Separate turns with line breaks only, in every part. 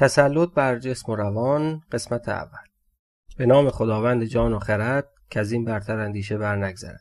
تسلط بر جسم و روان قسمت اول به نام خداوند جان و خرد که از این برتر اندیشه بر نگذرد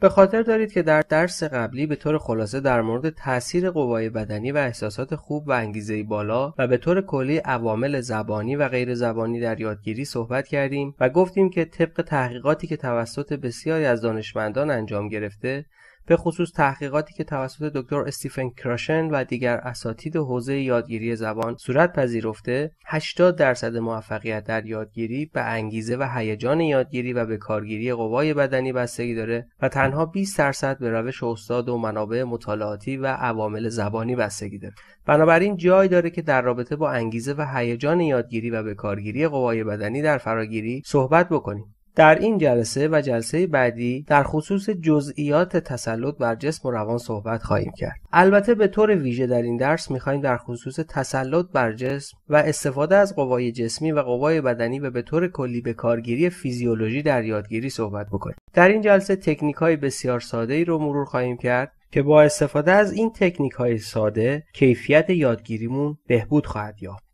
به خاطر دارید که در درس قبلی به طور خلاصه در مورد تاثیر قوای بدنی و احساسات خوب و انگیزه بالا و به طور کلی عوامل زبانی و غیر زبانی در یادگیری صحبت کردیم و گفتیم که طبق تحقیقاتی که توسط بسیاری از دانشمندان انجام گرفته به خصوص تحقیقاتی که توسط دکتر استیفن کراشن و دیگر اساتید حوزه یادگیری زبان صورت پذیرفته 80 درصد موفقیت در یادگیری به انگیزه و هیجان یادگیری و به کارگیری قوای بدنی بستگی داره و تنها 20 درصد به روش استاد و منابع مطالعاتی و عوامل زبانی بستگی داره بنابراین جای داره که در رابطه با انگیزه و هیجان یادگیری و به کارگیری قوای بدنی در فراگیری صحبت بکنیم در این جلسه و جلسه بعدی در خصوص جزئیات تسلط بر جسم و روان صحبت خواهیم کرد البته به طور ویژه در این درس خواهیم در خصوص تسلط بر جسم و استفاده از قوای جسمی و قوای بدنی و به طور کلی به کارگیری فیزیولوژی در یادگیری صحبت بکنیم در این جلسه تکنیک های بسیار ساده ای رو مرور خواهیم کرد که با استفاده از این تکنیک های ساده کیفیت یادگیریمون بهبود خواهد یافت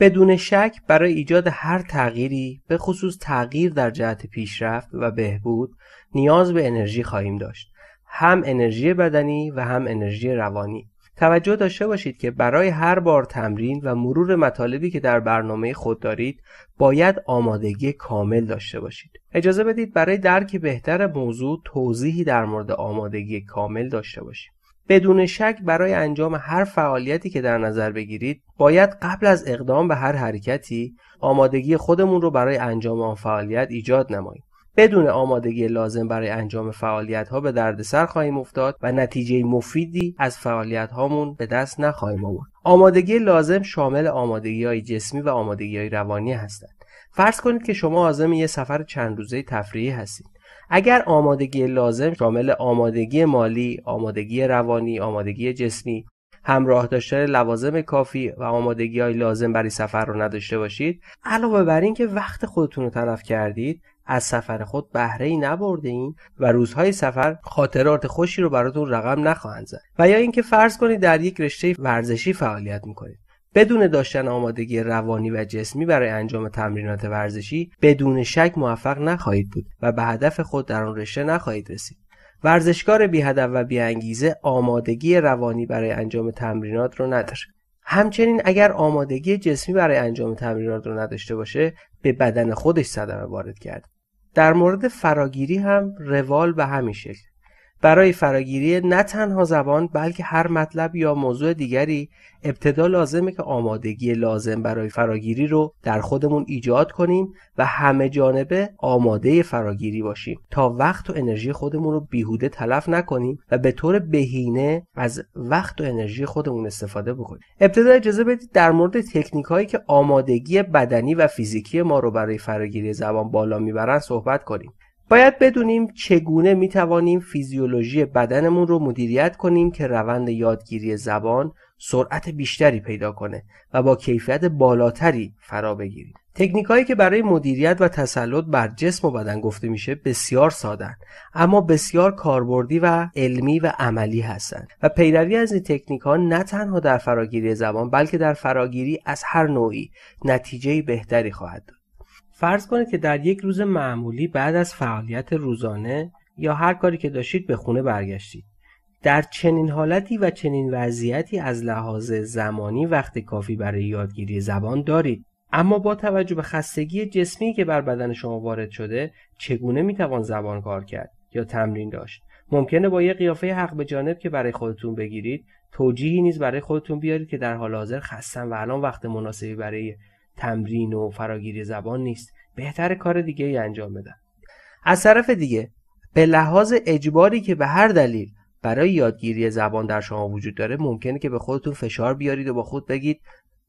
بدون شک برای ایجاد هر تغییری به خصوص تغییر در جهت پیشرفت و بهبود نیاز به انرژی خواهیم داشت هم انرژی بدنی و هم انرژی روانی توجه داشته باشید که برای هر بار تمرین و مرور مطالبی که در برنامه خود دارید باید آمادگی کامل داشته باشید اجازه بدید برای درک بهتر موضوع توضیحی در مورد آمادگی کامل داشته باشیم بدون شک برای انجام هر فعالیتی که در نظر بگیرید باید قبل از اقدام به هر حرکتی آمادگی خودمون رو برای انجام آن فعالیت ایجاد نماییم بدون آمادگی لازم برای انجام فعالیت ها به دردسر خواهیم افتاد و نتیجه مفیدی از فعالیت هامون به دست نخواهیم آورد. آمادگی لازم شامل آمادگی های جسمی و آمادگی های روانی هستند. فرض کنید که شما عازم یه سفر چند روزه تفریحی هستید. اگر آمادگی لازم شامل آمادگی مالی، آمادگی روانی، آمادگی جسمی، همراه داشتن لوازم کافی و آمادگی های لازم برای سفر رو نداشته باشید علاوه بر اینکه وقت خودتون رو تلف کردید از سفر خود بهره ای نبرده این و روزهای سفر خاطرات خوشی رو براتون رقم نخواهند زد و یا اینکه فرض کنید در یک رشته ورزشی فعالیت میکنید بدون داشتن آمادگی روانی و جسمی برای انجام تمرینات ورزشی بدون شک موفق نخواهید بود و به هدف خود در آن رشته نخواهید رسید ورزشکار بی هدف و بی انگیزه آمادگی روانی برای انجام تمرینات رو نداره همچنین اگر آمادگی جسمی برای انجام تمرینات رو نداشته باشه به بدن خودش صدمه وارد کرد در مورد فراگیری هم روال به همین شکل برای فراگیری نه تنها زبان بلکه هر مطلب یا موضوع دیگری ابتدا لازمه که آمادگی لازم برای فراگیری رو در خودمون ایجاد کنیم و همه جانبه آماده فراگیری باشیم تا وقت و انرژی خودمون رو بیهوده تلف نکنیم و به طور بهینه از وقت و انرژی خودمون استفاده بکنیم ابتدا اجازه بدید در مورد تکنیک هایی که آمادگی بدنی و فیزیکی ما رو برای فراگیری زبان بالا میبرن صحبت کنیم باید بدونیم چگونه می توانیم فیزیولوژی بدنمون رو مدیریت کنیم که روند یادگیری زبان سرعت بیشتری پیدا کنه و با کیفیت بالاتری فرا بگیریم. تکنیک هایی که برای مدیریت و تسلط بر جسم و بدن گفته میشه بسیار سادن اما بسیار کاربردی و علمی و عملی هستند و پیروی از این تکنیک ها نه تنها در فراگیری زبان بلکه در فراگیری از هر نوعی نتیجه بهتری خواهد داد. فرض کنید که در یک روز معمولی بعد از فعالیت روزانه یا هر کاری که داشتید به خونه برگشتید در چنین حالتی و چنین وضعیتی از لحاظ زمانی وقت کافی برای یادگیری زبان دارید اما با توجه به خستگی جسمی که بر بدن شما وارد شده چگونه میتوان زبان کار کرد یا تمرین داشت ممکنه با یه قیافه حق به جانب که برای خودتون بگیرید توجیهی نیز برای خودتون بیارید که در حال حاضر خستم و الان وقت مناسبی برای تمرین و فراگیری زبان نیست بهتر کار دیگه ای انجام بدن از طرف دیگه به لحاظ اجباری که به هر دلیل برای یادگیری زبان در شما وجود داره ممکنه که به خودتون فشار بیارید و با خود بگید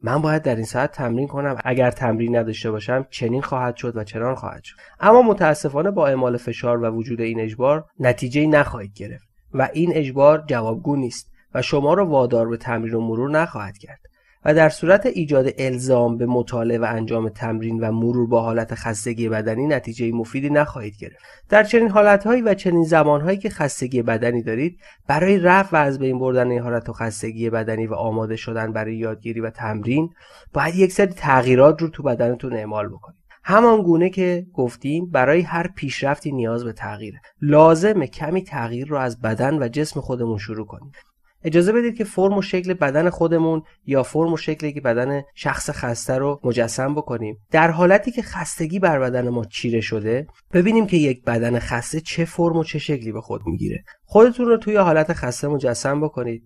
من باید در این ساعت تمرین کنم اگر تمرین نداشته باشم چنین خواهد شد و چنان خواهد شد اما متاسفانه با اعمال فشار و وجود این اجبار نتیجه نخواهید گرفت و این اجبار جوابگو نیست و شما را وادار به تمرین و مرور نخواهد کرد و در صورت ایجاد الزام به مطالعه و انجام تمرین و مرور با حالت خستگی بدنی نتیجه مفیدی نخواهید گرفت در چنین حالتهایی و چنین زمانهایی که خستگی بدنی دارید برای رفع و از بین بردن این حالت و خستگی بدنی و آماده شدن برای یادگیری و تمرین باید یک سری تغییرات رو تو بدنتون اعمال بکنید همان گونه که گفتیم برای هر پیشرفتی نیاز به تغییره لازم کمی تغییر رو از بدن و جسم خودمون شروع کنیم اجازه بدید که فرم و شکل بدن خودمون یا فرم و شکلی که بدن شخص خسته رو مجسم بکنیم در حالتی که خستگی بر بدن ما چیره شده ببینیم که یک بدن خسته چه فرم و چه شکلی به خود میگیره خودتون رو توی حالت خسته مجسم بکنید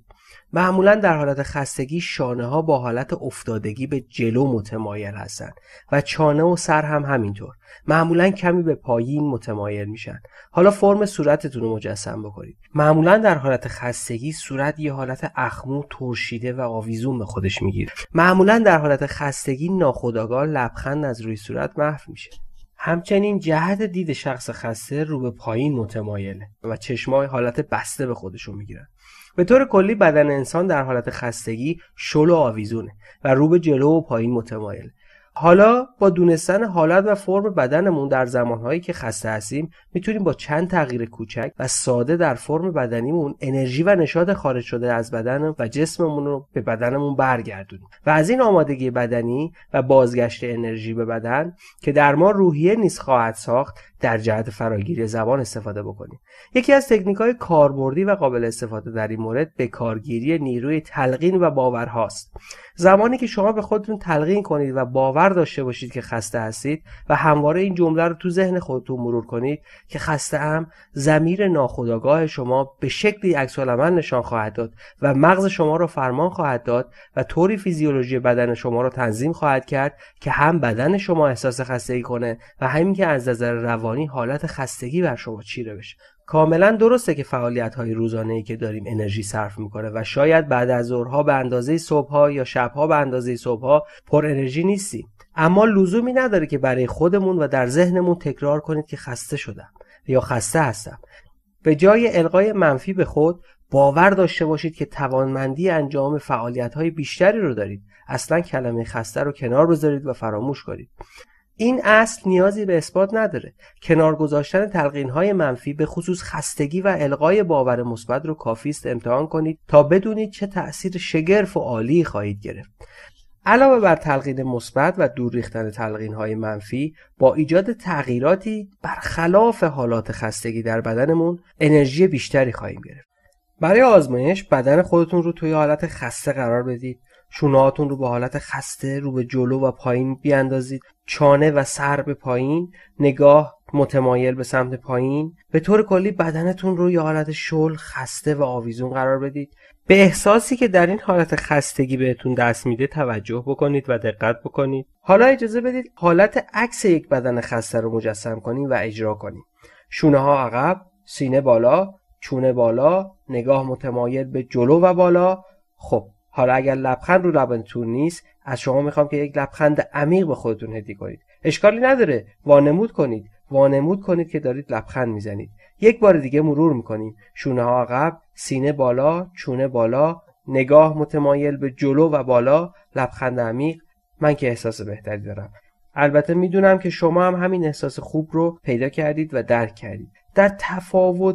معمولا در حالت خستگی شانه ها با حالت افتادگی به جلو متمایل هستند و چانه و سر هم همینطور معمولا کمی به پایین متمایل میشن حالا فرم صورتتون رو مجسم بکنید معمولا در حالت خستگی صورت یه حالت اخمو ترشیده و آویزون به خودش میگیره معمولا در حالت خستگی ناخودآگاه لبخند از روی صورت محو میشه همچنین جهت دید شخص خسته رو به پایین متمایله و چشمای حالت بسته به خودشون میگیرن به طور کلی بدن انسان در حالت خستگی شل و آویزونه و رو به جلو و پایین متمایل حالا با دونستن حالت و فرم بدنمون در زمانهایی که خسته هستیم میتونیم با چند تغییر کوچک و ساده در فرم بدنیمون انرژی و نشاد خارج شده از بدن و جسممون رو به بدنمون برگردونیم و از این آمادگی بدنی و بازگشت انرژی به بدن که در ما روحیه نیز خواهد ساخت در جهت فراگیری زبان استفاده بکنیم یکی از تکنیک های کاربردی و قابل استفاده در این مورد به کارگیری نیروی تلقین و باورهاست زمانی که شما به خودتون تلقین کنید و باور باور داشته باشید که خسته هستید و همواره این جمله رو تو ذهن خودتون مرور کنید که خسته ام زمیر ناخودآگاه شما به شکلی عکس نشان خواهد داد و مغز شما را فرمان خواهد داد و طوری فیزیولوژی بدن شما را تنظیم خواهد کرد که هم بدن شما احساس خستگی کنه و همین که از نظر روانی حالت خستگی بر شما چیره بشه کاملا درسته که فعالیت های روزانه که داریم انرژی صرف میکنه و شاید بعد از ظهرها به اندازه صبحها یا شبها به اندازه صبحها پر انرژی نیستیم اما لزومی نداره که برای خودمون و در ذهنمون تکرار کنید که خسته شدم یا خسته هستم به جای القای منفی به خود باور داشته باشید که توانمندی انجام فعالیت های بیشتری رو دارید اصلا کلمه خسته رو کنار بذارید و فراموش کنید این اصل نیازی به اثبات نداره کنار گذاشتن تلقین های منفی به خصوص خستگی و القای باور مثبت رو کافی است امتحان کنید تا بدونید چه تأثیر شگرف و عالی خواهید گرفت علاوه بر تلقین مثبت و دور ریختن تلقین های منفی با ایجاد تغییراتی برخلاف حالات خستگی در بدنمون انرژی بیشتری خواهیم گرفت برای آزمایش بدن خودتون رو توی حالت خسته قرار بدید هاتون رو به حالت خسته رو به جلو و پایین بیاندازید چانه و سر به پایین نگاه متمایل به سمت پایین به طور کلی بدنتون رو یه حالت شل خسته و آویزون قرار بدید به احساسی که در این حالت خستگی بهتون دست میده توجه بکنید و دقت بکنید حالا اجازه بدید حالت عکس یک بدن خسته رو مجسم کنید و اجرا کنید شونه ها عقب سینه بالا چونه بالا نگاه متمایل به جلو و بالا خب حالا اگر لبخند رو لبنتون نیست از شما میخوام که یک لبخند عمیق به خودتون هدیه کنید اشکالی نداره وانمود کنید وانمود کنید که دارید لبخند میزنید یک بار دیگه مرور میکنیم شونه ها عقب سینه بالا چونه بالا نگاه متمایل به جلو و بالا لبخند عمیق من که احساس بهتری دارم البته میدونم که شما هم همین احساس خوب رو پیدا کردید و درک کردید در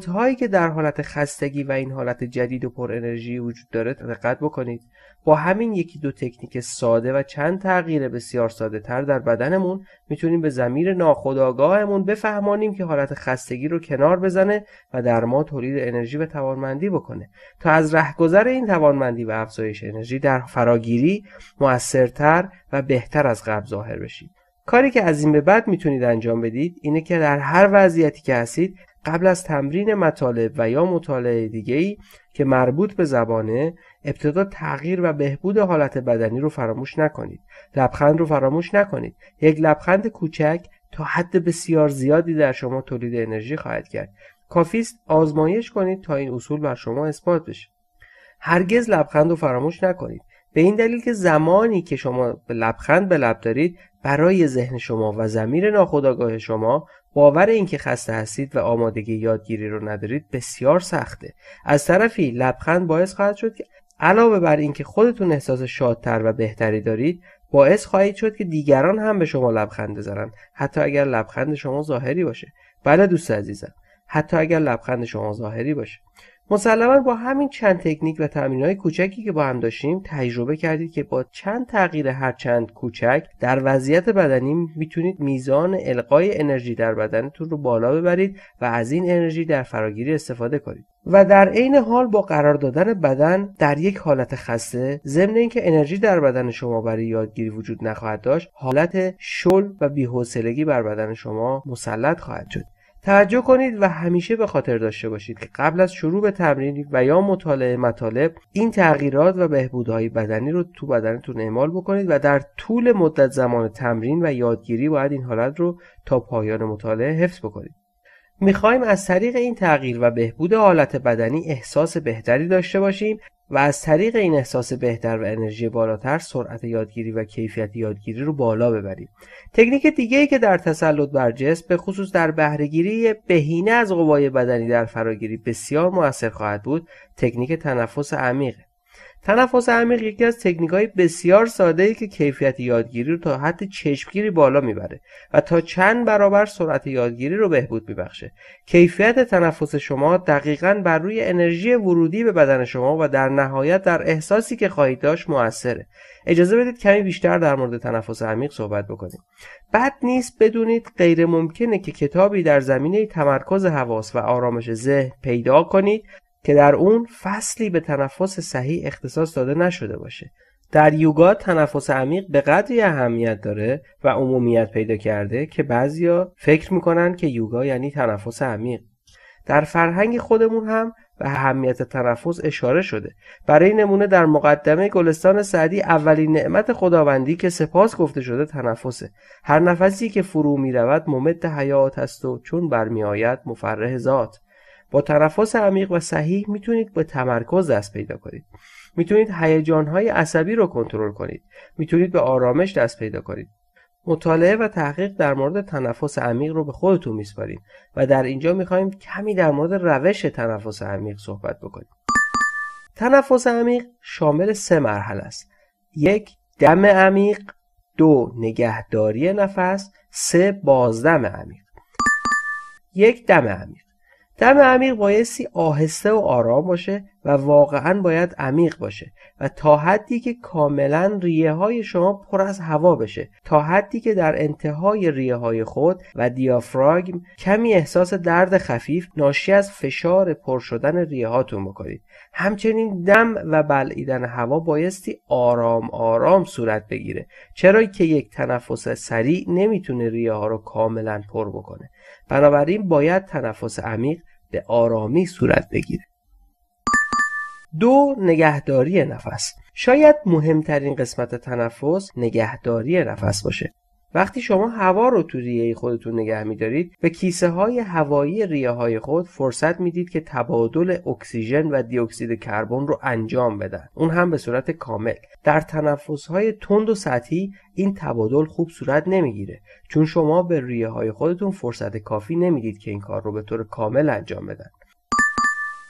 هایی که در حالت خستگی و این حالت جدید و پر انرژی وجود داره دقت بکنید با همین یکی دو تکنیک ساده و چند تغییر بسیار ساده تر در بدنمون میتونیم به زمیر ناخودآگاهمون بفهمانیم که حالت خستگی رو کنار بزنه و در ما تولید انرژی و توانمندی بکنه تا از رهگذر این توانمندی و افزایش انرژی در فراگیری موثرتر و بهتر از قبل ظاهر بشید کاری که از این به بعد میتونید انجام بدید اینه که در هر وضعیتی که هستید قبل از تمرین مطالب و یا مطالعه دیگهی که مربوط به زبانه ابتدا تغییر و بهبود حالت بدنی رو فراموش نکنید لبخند رو فراموش نکنید یک لبخند کوچک تا حد بسیار زیادی در شما تولید انرژی خواهد کرد کافی آزمایش کنید تا این اصول بر شما اثبات بشه هرگز لبخند رو فراموش نکنید به این دلیل که زمانی که شما لبخند به لب دارید برای ذهن شما و زمیر ناخودآگاه شما باور اینکه خسته هستید و آمادگی یادگیری رو ندارید بسیار سخته از طرفی لبخند باعث خواهد شد که علاوه بر اینکه خودتون احساس شادتر و بهتری دارید باعث خواهید شد که دیگران هم به شما لبخند بزنند حتی اگر لبخند شما ظاهری باشه بله دوست عزیزم حتی اگر لبخند شما ظاهری باشه مسلما با همین چند تکنیک و تمرینهای کوچکی که با هم داشتیم تجربه کردید که با چند تغییر هر چند کوچک در وضعیت بدنی میتونید میزان القای انرژی در بدنتون رو بالا ببرید و از این انرژی در فراگیری استفاده کنید و در عین حال با قرار دادن بدن در یک حالت خسته ضمن اینکه انرژی در بدن شما برای یادگیری وجود نخواهد داشت حالت شل و بیحوصلگی بر بدن شما مسلط خواهد شد توجه کنید و همیشه به خاطر داشته باشید که قبل از شروع به تمرین و یا مطالعه مطالب این تغییرات و بهبودهای بدنی رو تو بدنتون اعمال بکنید و در طول مدت زمان تمرین و یادگیری باید این حالت رو تا پایان مطالعه حفظ بکنید میخواهیم از طریق این تغییر و بهبود حالت بدنی احساس بهتری داشته باشیم و از طریق این احساس بهتر و انرژی بالاتر سرعت یادگیری و کیفیت یادگیری رو بالا ببریم تکنیک دیگه ای که در تسلط بر جسم به خصوص در بهرهگیری بهینه از قوای بدنی در فراگیری بسیار موثر خواهد بود تکنیک تنفس عمیقه تنفس عمیق یکی از تکنیک های بسیار ساده ای که کیفیت یادگیری رو تا حد چشمگیری بالا میبره و تا چند برابر سرعت یادگیری رو بهبود میبخشه. کیفیت تنفس شما دقیقا بر روی انرژی ورودی به بدن شما و در نهایت در احساسی که خواهید داشت موثره. اجازه بدید کمی بیشتر در مورد تنفس عمیق صحبت بکنیم. بد نیست بدونید غیر ممکنه که کتابی در زمینه تمرکز حواس و آرامش ذهن پیدا کنید که در اون فصلی به تنفس صحیح اختصاص داده نشده باشه در یوگا تنفس عمیق به قدری اهمیت داره و عمومیت پیدا کرده که بعضیا فکر میکنن که یوگا یعنی تنفس عمیق در فرهنگ خودمون هم به اهمیت تنفس اشاره شده برای نمونه در مقدمه گلستان سعدی اولین نعمت خداوندی که سپاس گفته شده تنفسه هر نفسی که فرو می رود ممد حیات است و چون برمی آید مفرح ذات با تنفس عمیق و صحیح میتونید به تمرکز دست پیدا کنید میتونید هیجانهای عصبی رو کنترل کنید میتونید به آرامش دست پیدا کنید مطالعه و تحقیق در مورد تنفس عمیق رو به خودتون میسپاریم و در اینجا میخوایم کمی در مورد روش تنفس عمیق صحبت بکنیم تنفس عمیق شامل سه مرحله است یک دم عمیق دو نگهداری نفس سه بازدم عمیق یک دم عمیق دم عمیق بایستی آهسته و آرام باشه و واقعا باید عمیق باشه و تا حدی که کاملا ریه های شما پر از هوا بشه تا حدی که در انتهای ریه های خود و دیافراگم کمی احساس درد خفیف ناشی از فشار پر شدن ریه هاتون بکنید همچنین دم و بلعیدن هوا بایستی آرام آرام صورت بگیره چرا که یک تنفس سریع نمیتونه ریه ها رو کاملا پر بکنه بنابراین باید تنفس عمیق به آرامی صورت بگیره دو نگهداری نفس شاید مهمترین قسمت تنفس نگهداری نفس باشه وقتی شما هوا رو تو ریه خودتون نگه میدارید به کیسه های هوایی ریه های خود فرصت میدید که تبادل اکسیژن و دیوکسید کربن رو انجام بدن اون هم به صورت کامل در تنفس های تند و سطحی این تبادل خوب صورت نمیگیره چون شما به ریه های خودتون فرصت کافی نمیدید که این کار رو به طور کامل انجام بدن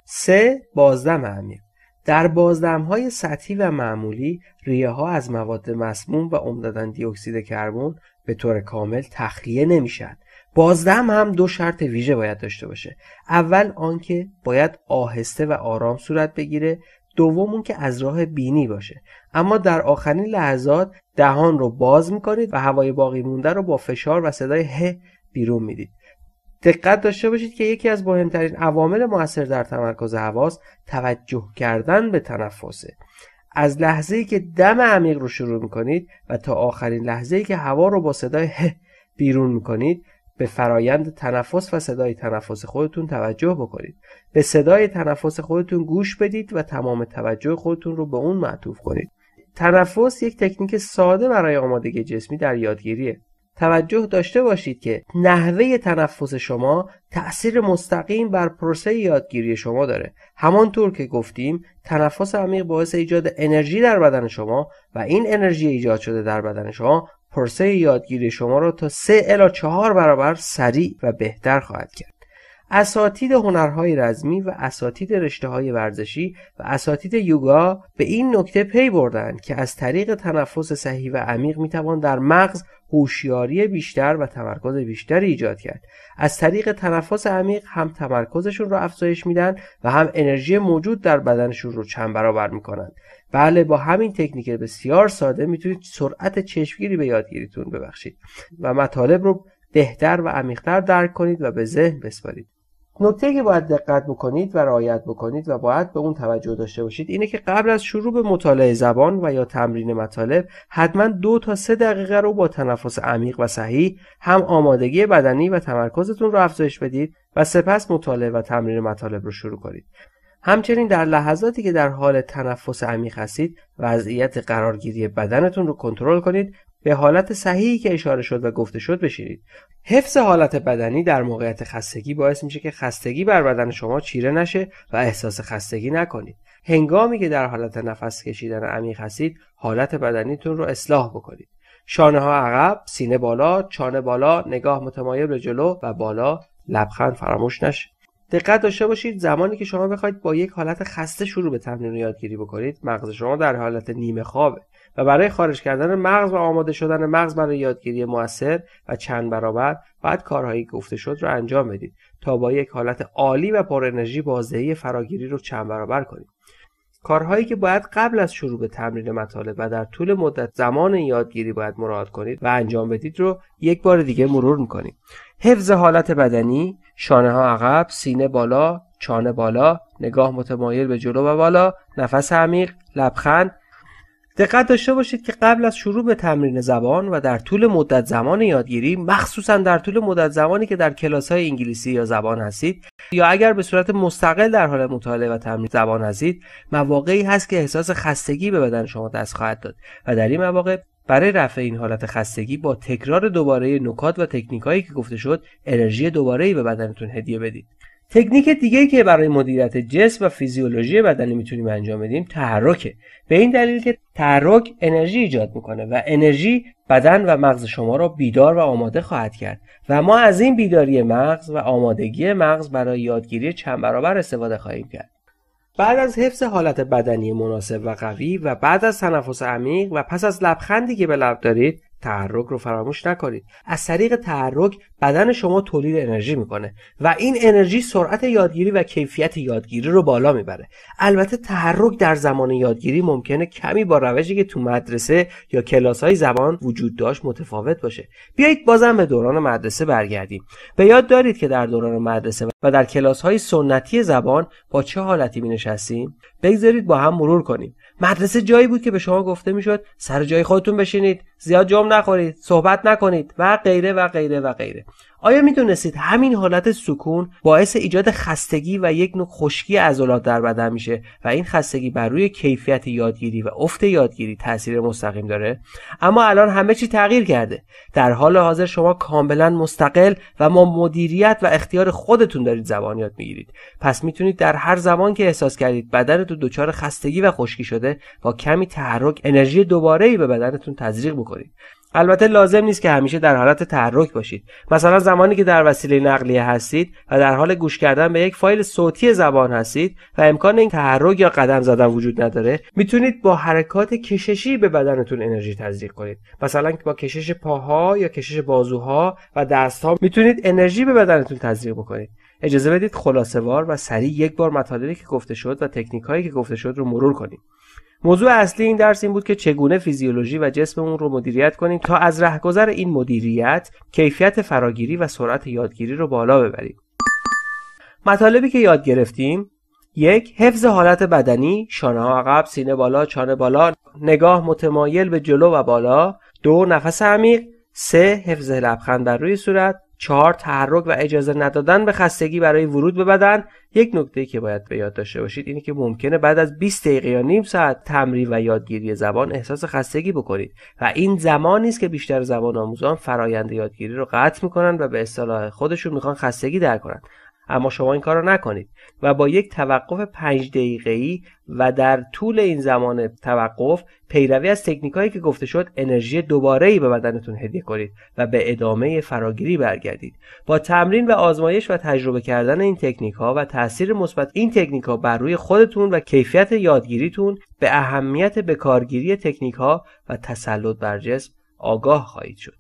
س، بازدم عمیق در بازدم های سطحی و معمولی ریه ها از مواد مسموم و عمدتا اکسید کربن به طور کامل تخلیه نمیشد بازدم هم دو شرط ویژه باید داشته باشه اول آنکه باید آهسته و آرام صورت بگیره دوم که از راه بینی باشه اما در آخرین لحظات دهان رو باز میکنید و هوای باقی مونده رو با فشار و صدای ه بیرون میدید دقت داشته باشید که یکی از مهمترین عوامل موثر در تمرکز حواس توجه کردن به تنفسه از لحظه ای که دم عمیق رو شروع میکنید و تا آخرین لحظه که هوا رو با صدای ه بیرون میکنید به فرایند تنفس و صدای تنفس خودتون توجه بکنید به صدای تنفس خودتون گوش بدید و تمام توجه خودتون رو به اون معطوف کنید تنفس یک تکنیک ساده برای آمادگی جسمی در یادگیریه توجه داشته باشید که نحوه تنفس شما تأثیر مستقیم بر پروسه یادگیری شما داره همانطور که گفتیم تنفس عمیق باعث ایجاد انرژی در بدن شما و این انرژی ایجاد شده در بدن شما پروسه یادگیری شما را تا سه الا چهار برابر سریع و بهتر خواهد کرد اساتید هنرهای رزمی و اساتید رشته های ورزشی و اساتید یوگا به این نکته پی بردند که از طریق تنفس صحیح و عمیق میتوان در مغز هوشیاری بیشتر و تمرکز بیشتری ایجاد کرد از طریق تنفس عمیق هم تمرکزشون رو افزایش میدن و هم انرژی موجود در بدنشون رو چند برابر میکنن بله با همین تکنیک بسیار ساده میتونید سرعت چشمگیری به یادگیریتون ببخشید و مطالب رو بهتر و عمیقتر درک کنید و به ذهن بسپارید نکته که باید دقت بکنید و رعایت بکنید و باید به اون توجه داشته باشید اینه که قبل از شروع به مطالعه زبان و یا تمرین مطالب حتما دو تا سه دقیقه رو با تنفس عمیق و صحیح هم آمادگی بدنی و تمرکزتون رو افزایش بدید و سپس مطالعه و تمرین مطالب رو شروع کنید همچنین در لحظاتی که در حال تنفس عمیق هستید وضعیت قرارگیری بدنتون رو کنترل کنید به حالت صحیحی که اشاره شد و گفته شد بشینید حفظ حالت بدنی در موقعیت خستگی باعث میشه که خستگی بر بدن شما چیره نشه و احساس خستگی نکنید هنگامی که در حالت نفس کشیدن عمیق هستید حالت بدنیتون رو اصلاح بکنید شانه ها عقب سینه بالا چانه بالا نگاه متمایل به جلو و بالا لبخند فراموش نشه دقت داشته باشید زمانی که شما بخواید با یک حالت خسته شروع به تمرین یادگیری بکنید مغز شما در حالت نیمه خوابه و برای خارج کردن مغز و آماده شدن مغز برای یادگیری موثر و چند برابر باید کارهایی گفته شد را انجام بدید تا با یک حالت عالی و پر انرژی بازدهی فراگیری رو چند برابر کنید کارهایی که باید قبل از شروع به تمرین مطالب و در طول مدت زمان یادگیری باید مراعات کنید و انجام بدید رو یک بار دیگه مرور میکنید حفظ حالت بدنی شانه ها عقب سینه بالا چانه بالا نگاه متمایل به جلو و بالا نفس عمیق لبخند دقت داشته باشید که قبل از شروع به تمرین زبان و در طول مدت زمان یادگیری مخصوصا در طول مدت زمانی که در کلاس های انگلیسی یا زبان هستید یا اگر به صورت مستقل در حال مطالعه و تمرین زبان هستید مواقعی هست که احساس خستگی به بدن شما دست خواهد داد و در این مواقع برای رفع این حالت خستگی با تکرار دوباره نکات و تکنیک هایی که گفته شد انرژی دوباره ای به بدنتون هدیه بدید تکنیک دیگه که برای مدیریت جسم و فیزیولوژی بدنی میتونیم انجام بدیم تحرکه به این دلیل که تحرک انرژی ایجاد میکنه و انرژی بدن و مغز شما را بیدار و آماده خواهد کرد و ما از این بیداری مغز و آمادگی مغز برای یادگیری چند برابر استفاده خواهیم کرد بعد از حفظ حالت بدنی مناسب و قوی و بعد از تنفس عمیق و پس از لبخندی که به لب دارید تحرک رو فراموش نکنید از طریق تحرک بدن شما تولید انرژی میکنه و این انرژی سرعت یادگیری و کیفیت یادگیری رو بالا میبره البته تحرک در زمان یادگیری ممکنه کمی با روشی که تو مدرسه یا کلاس های زبان وجود داشت متفاوت باشه بیایید بازم به دوران مدرسه برگردیم به یاد دارید که در دوران مدرسه و در کلاس های سنتی زبان با چه حالتی می نشستیم بگذارید با هم مرور کنیم مدرسه جایی بود که به شما گفته میشد سر جای خودتون بشینید زیاد جام نخورید صحبت نکنید و غیره و غیره و غیره آیا میدونستید همین حالت سکون باعث ایجاد خستگی و یک نوع خشکی عضلات در بدن میشه و این خستگی بر روی کیفیت یادگیری و افت یادگیری تاثیر مستقیم داره اما الان همه چی تغییر کرده در حال حاضر شما کاملا مستقل و ما مدیریت و اختیار خودتون دارید زبان یاد میگیرید پس میتونید در هر زمان که احساس کردید بدنتون دچار خستگی و خشکی شده با کمی تحرک انرژی دوباره ای به بدنتون تزریق بکنید البته لازم نیست که همیشه در حالت تحرک باشید مثلا زمانی که در وسیله نقلیه هستید و در حال گوش کردن به یک فایل صوتی زبان هستید و امکان این تحرک یا قدم زدن وجود نداره میتونید با حرکات کششی به بدنتون انرژی تزریق کنید مثلا با کشش پاها یا کشش بازوها و دستها میتونید انرژی به بدنتون تزریق بکنید اجازه بدید خلاصه وار و سریع یک بار مطالبی که گفته شد و تکنیک هایی که گفته شد رو مرور کنیم موضوع اصلی این درس این بود که چگونه فیزیولوژی و جسممون رو مدیریت کنیم تا از رهگذر این مدیریت کیفیت فراگیری و سرعت یادگیری رو بالا ببریم مطالبی که یاد گرفتیم یک حفظ حالت بدنی شانه ها عقب سینه بالا چانه بالا نگاه متمایل به جلو و بالا دو نفس عمیق سه حفظ لبخند بر روی صورت چهار تحرک و اجازه ندادن به خستگی برای ورود به بدن یک نکته که باید به یاد داشته باشید اینه که ممکنه بعد از 20 دقیقه یا نیم ساعت تمرین و یادگیری زبان احساس خستگی بکنید و این زمانی است که بیشتر زبان آموزان فرایند یادگیری رو قطع میکنن و به اصطلاح خودشون میخوان خستگی در کنند اما شما این کار را نکنید و با یک توقف پنج دقیقه‌ای و در طول این زمان توقف پیروی از هایی که گفته شد انرژی دوباره ای به بدنتون هدیه کنید و به ادامه فراگیری برگردید با تمرین و آزمایش و تجربه کردن این تکنیک ها و تاثیر مثبت این تکنیک ها بر روی خودتون و کیفیت یادگیریتون به اهمیت بکارگیری تکنیک ها و تسلط بر جسم آگاه خواهید شد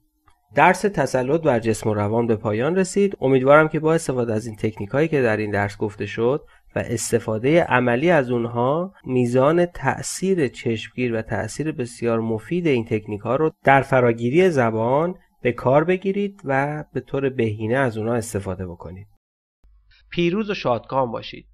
درس تسلط بر جسم و روان به پایان رسید امیدوارم که با استفاده از این تکنیک هایی که در این درس گفته شد و استفاده عملی از اونها میزان تأثیر چشمگیر و تأثیر بسیار مفید این تکنیک ها رو در فراگیری زبان به کار بگیرید و به طور بهینه از اونها استفاده بکنید پیروز و شادکام باشید